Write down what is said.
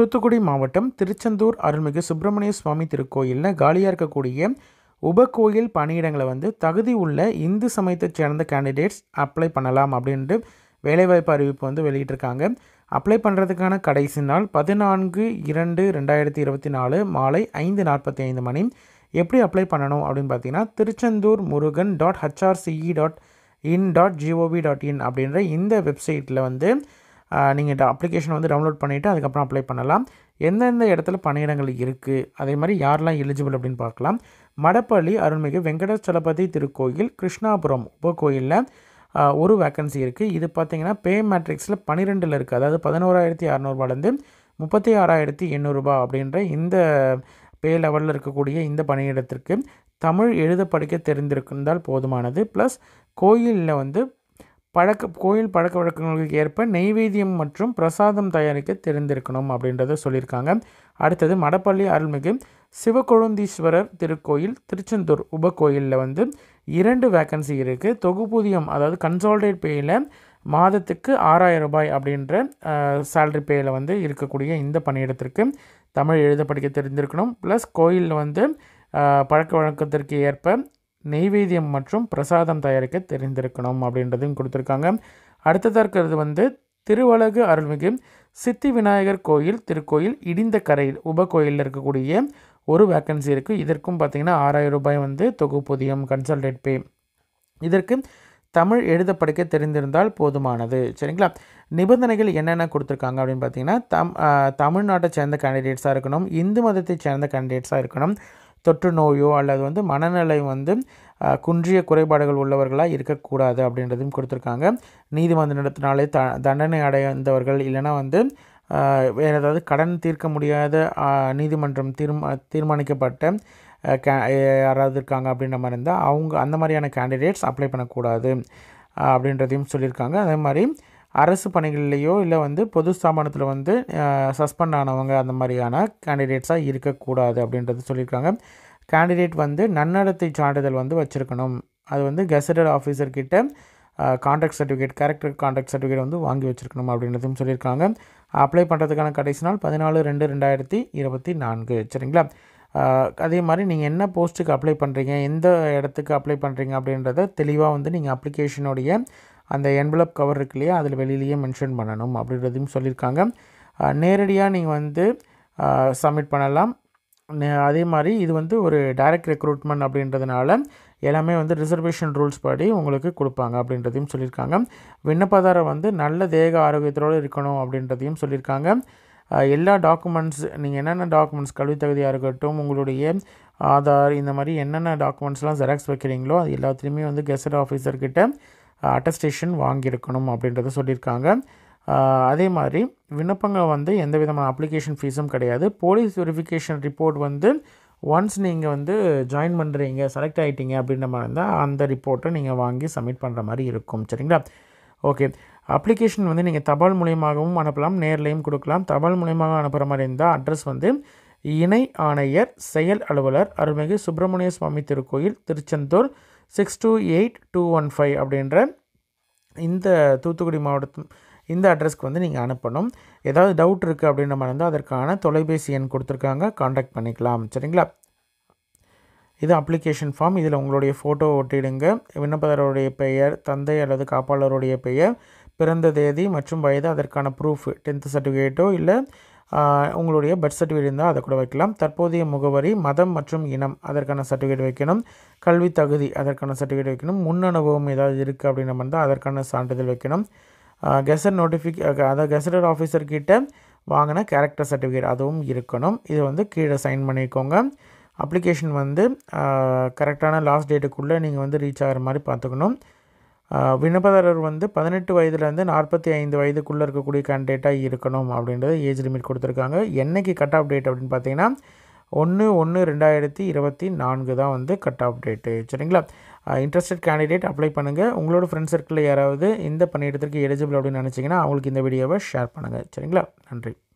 தூத்துக்குடி மாவட்டம் திருச்செந்தூர் அருள்மிகு சுப்பிரமணிய சுவாமி திருக்கோயிலில் காலியாக இருக்கக்கூடிய உபகோயில் பணியிடங்களை வந்து தகுதி உள்ள இந்து சமயத்தைச் சேர்ந்த கேண்டிடேட்ஸ் அப்ளை பண்ணலாம் அப்படின்ட்டு வேலைவாய்ப்பு அறிவிப்பு வந்து வெளியிட்டிருக்காங்க அப்ளை பண்ணுறதுக்கான கடைசி நாள் பதினான்கு இரண்டு ரெண்டாயிரத்தி இருபத்தி நாலு மாலை ஐந்து நாற்பத்தி ஐந்து மணி எப்படி அப்ளை பண்ணணும் அப்படின்னு பார்த்தீங்கன்னா Tiruchendur Murugan dot HRCE dot in dot gov dot in அப்படின்ற இந்த வெப்சைட்டில் வந்து நீங்கள் அப்ளிகேஷன் வந்து டவுன்லோட் பண்ணிவிட்டு அதுக்கப்புறம் அப்ளை பண்ணலாம் எந்தெந்த இடத்துல பணியிடங்கள் இருக்குது அதே மாதிரி யாரெல்லாம் எலிஜிபிள் அப்படின்னு பார்க்கலாம் மடப்பள்ளி அருள்மிகு வெங்கடச்சலபதி திருக்கோயில் கிருஷ்ணாபுரம் உபக்கோயிலில் ஒரு வேக்கன்சி இருக்குது இது பார்த்திங்கன்னா பே மேட்ரிக்ஸில் பன்னிரெண்டில் இருக்குது அதாவது பதினோராயிரத்தி அறநூறுபாலேருந்து முப்பத்தி ஆறாயிரத்தி எண்ணூறுபா அப்படின்ற இந்த பே லெவலில் இருக்கக்கூடிய இந்த பணியிடத்திற்கு தமிழ் எழுத படிக்க தெரிந்திருந்தால் போதுமானது ப்ளஸ் கோயிலில் வந்து பழக்க கோயில் பழக்க வழக்கங்களுக்கு ஏற்ப நெய்வேத்தியம் மற்றும் பிரசாதம் தயாரிக்க தெரிந்திருக்கணும் அப்படின்றத சொல்லியிருக்காங்க அடுத்தது மடப்பள்ளி அருள்மிகு சிவகொழுந்தீஸ்வரர் திருக்கோயில் திருச்செந்தூர் உபக்கோயிலில் வந்து இரண்டு வேக்கன்சி இருக்குது தொகுப்பூதியம் அதாவது கன்சால்டேட் பேயில் மாதத்துக்கு ஆறாயிரம் ரூபாய் அப்படின்ற சேல்ரி பேயில் வந்து இருக்கக்கூடிய இந்த பணியிடத்திற்கு தமிழ் எழுத படிக்க தெரிந்திருக்கணும் ப்ளஸ் கோயிலில் வந்து பழக்க வழக்கத்திற்கு ஏற்ப நெய்வேத்தியம் மற்றும் பிரசாதம் தயாரிக்க தெரிந்திருக்கணும் அப்படின்றதையும் கொடுத்துருக்காங்க அடுத்ததாக இருக்கிறது வந்து திருவழகு அருள்மிகு சித்தி விநாயகர் கோயில் திருக்கோயில் இடிந்த கரையில் உப கோயிலில் இருக்கக்கூடிய ஒரு வேக்கன்சி இருக்குது இதற்கும் பார்த்திங்கன்னா ஆறாயிரம் ரூபாய் வந்து தொகுப்பூதியம் கன்சல்டேட் பே இதற்கு தமிழ் எழுத படிக்க தெரிந்திருந்தால் போதுமானது சரிங்களா நிபந்தனைகள் என்னென்ன கொடுத்துருக்காங்க அப்படின்னு பார்த்தீங்கன்னா தம் தமிழ்நாட்டை சேர்ந்த கேண்டிடேட்ஸாக இருக்கணும் இந்து மதத்தை சேர்ந்த கேண்டிடேட்ஸாக இருக்கணும் தொற்று நோயோ அல்லது வந்து மனநிலை வந்து குன்றிய குறைபாடுகள் உள்ளவர்களாக இருக்கக்கூடாது அப்படின்றதையும் கொடுத்துருக்காங்க நீதிமன்ற நடத்தினாலே த தண்டனை அடைந்தவர்கள் இல்லைனா வந்து வேறு ஏதாவது கடன் தீர்க்க முடியாத நீதிமன்றம் தீர்மா தீர்மானிக்கப்பட்ட கே யாராவது இருக்காங்க அப்படின்ற மாதிரி இருந்தால் அவங்க அந்த மாதிரியான கேண்டிடேட்ஸ் அப்ளை பண்ணக்கூடாது அப்படின்றதையும் சொல்லியிருக்காங்க அதே மாதிரி அரசு பணிகள்லேயோ இல்லை வந்து பொது ஸ்தாபனத்தில் வந்து சஸ்பெண்ட் ஆனவங்க அந்த மாதிரியான கேண்டிடேட்ஸாக இருக்கக்கூடாது அப்படின்றது சொல்லியிருக்காங்க கேண்டிடேட் வந்து நன்னடத்தை சான்றிதழ் வந்து வச்சுருக்கணும் அது வந்து கெசடட் ஆஃபீஸர்கிட்ட contact certificate character contact certificate வந்து வாங்கி வச்சுருக்கணும் அப்படின்றதும் சொல்லியிருக்காங்க அப்ளை பண்ணுறதுக்கான கடைசி நாள் பதினாலு ரெண்டு ரெண்டாயிரத்தி இருபத்தி நான்கு சரிங்களா அதே மாதிரி நீங்கள் என்ன போஸ்ட்டுக்கு அப்ளை பண்ணுறீங்க எந்த இடத்துக்கு அப்ளை பண்ணுறீங்க அப்படின்றத தெளிவாக வந்து நீங்கள் அப்ளிகேஷனுடைய அந்த என்வலப் கவர் இருக்கு இல்லையா அதில் வெளியிலேயே மென்ஷன் பண்ணணும் அப்படின்றதையும் சொல்லியிருக்காங்க நேரடியாக நீங்கள் வந்து சப்மிட் பண்ணலாம் அதே மாதிரி இது வந்து ஒரு டைரக்ட் ரெக்ரூட்மெண்ட் அப்படின்றதுனால எல்லாமே வந்து ரிசர்வேஷன் ரூல்ஸ் படி உங்களுக்கு கொடுப்பாங்க அப்படின்றதையும் சொல்லியிருக்காங்க விண்ணப்பதாரம் வந்து நல்ல தேக ஆரோக்கியத்தோடு இருக்கணும் அப்படின்றதையும் சொல்லியிருக்காங்க எல்லா டாக்குமெண்ட்ஸ் நீங்கள் என்னென்ன டாக்குமெண்ட்ஸ் கல்வி தகுதியாக இருக்கட்டும் உங்களுடைய ஆதார் இந்த மாதிரி என்னென்ன டாக்குமெண்ட்ஸ்லாம் ஜெராக்ஸ் வைக்கிறீங்களோ அது எல்லாத்துலேயுமே வந்து கெசட் ஆஃபீஸர்கிட்ட அட்டஸ்டேஷன் வாங்கியிருக்கணும் அப்படின்றத சொல்லியிருக்காங்க அதே மாதிரி விண்ணப்பங்கள் வந்து எந்த விதமான அப்ளிகேஷன் ஃபீஸும் கிடையாது போலீஸ் வெரிஃபிகேஷன் ரிப்போர்ட் வந்து ஒன்ஸ் நீங்கள் வந்து ஜாயின் பண்ணுறீங்க செலக்ட் ஆகிட்டீங்க அப்படின்ற மாதிரி இருந்தால் அந்த ரிப்போர்ட்டை நீங்கள் வாங்கி சப்மிட் பண்ணுற மாதிரி இருக்கும் சரிங்களா ஓகே அப்ளிகேஷன் வந்து நீங்கள் தபால் மூலியமாகவும் அனுப்பலாம் நேர்லேயும் கொடுக்கலாம் தபால் மூலியமாக அனுப்புகிற மாதிரி இருந்தால் அட்ரஸ் வந்து இணை ஆணையர் செயல் அலுவலர் அருள்மிகு சுப்பிரமணிய சுவாமி திருக்கோயில் Tiruchendur six two eight two one five அப்படின்ற இந்த தூத்துக்குடி மாவட்டத்தில் இந்த அட்ரஸ்க்கு வந்து நீங்கள் அனுப்பணும் ஏதாவது டவுட் இருக்குது அப்படின்ற மாதிரி இருந்தால் அதற்கான தொலைபேசி எண் கொடுத்துருக்காங்க காண்டாக்ட் பண்ணிக்கலாம் சரிங்களா இது அப்ளிகேஷன் ஃபார்ம் இதில் உங்களுடைய ஃபோட்டோ ஒட்டிடுங்க விண்ணப்பதாரருடைய பெயர் தந்தை அல்லது காப்பாளருடைய பெயர் பிறந்த தேதி மற்றும் வயது அதற்கான ப்ரூஃப் டென்த்து சர்டிஃபிகேட்டோ இல்லை உங்களுடைய பர்த் சர்டிஃபிகேட் இருந்தால் அதை கூட வைக்கலாம் தற்போதைய முகவரி மதம் மற்றும் இனம் அதற்கான சர்டிஃபிகேட் வைக்கணும் கல்வி தகுதி அதற்கான சர்டிஃபிகேட் வைக்கணும் முன் அனுபவம் ஏதாவது இருக்குது அப்படின்னு வந்தால் அதற்கான சான்றிதழ் வைக்கணும் கெசட் நோட்டிஃபிக் அதாவது கெசடட் ஆஃபீஸர்கிட்ட வாங்கின கேரக்டர் சர்டிஃபிகேட் அதுவும் இருக்கணும் இதை வந்து கீழே சைன் பண்ணிக்கோங்க அப்ளிகேஷன் வந்து கரெக்டான லாஸ்ட் டேட்டுக்குள்ளே நீங்கள் வந்து ரீச் ஆகிற மாதிரி பார்த்துக்கணும் விண்ணப்பதாரர் வந்து பதினெட்டு வயதுலேருந்து நாற்பத்தி ஐந்து வயதுக்குள்ளே இருக்கக்கூடிய கேண்டிடேட்டாக இருக்கணும் அப்படின்றது ஏஜ் லிமிட் கொடுத்துருக்காங்க என்றைக்கு கட் ஆஃப் டேட் அப்படின்னு பார்த்தீங்கன்னா ஒன்று ஒன்று ரெண்டாயிரத்தி இருபத்தி நான்கு தான் வந்து கட் ஆஃப் டேட்டு சரிங்களா இன்ட்ரெஸ்டட் கேண்டிடேட் அப்ளை பண்ணுங்கள் உங்களோட ஃப்ரெண்ட்ஸ் சர்க்கிளில் யாராவது இந்த பணியிடத்திற்கு எலிஜிபிள் அப்படின்னு நினச்சிங்கன்னா அவங்களுக்கு இந்த வீடியோவை ஷேர் பண்ணுங்கள் சரிங்களா நன்றி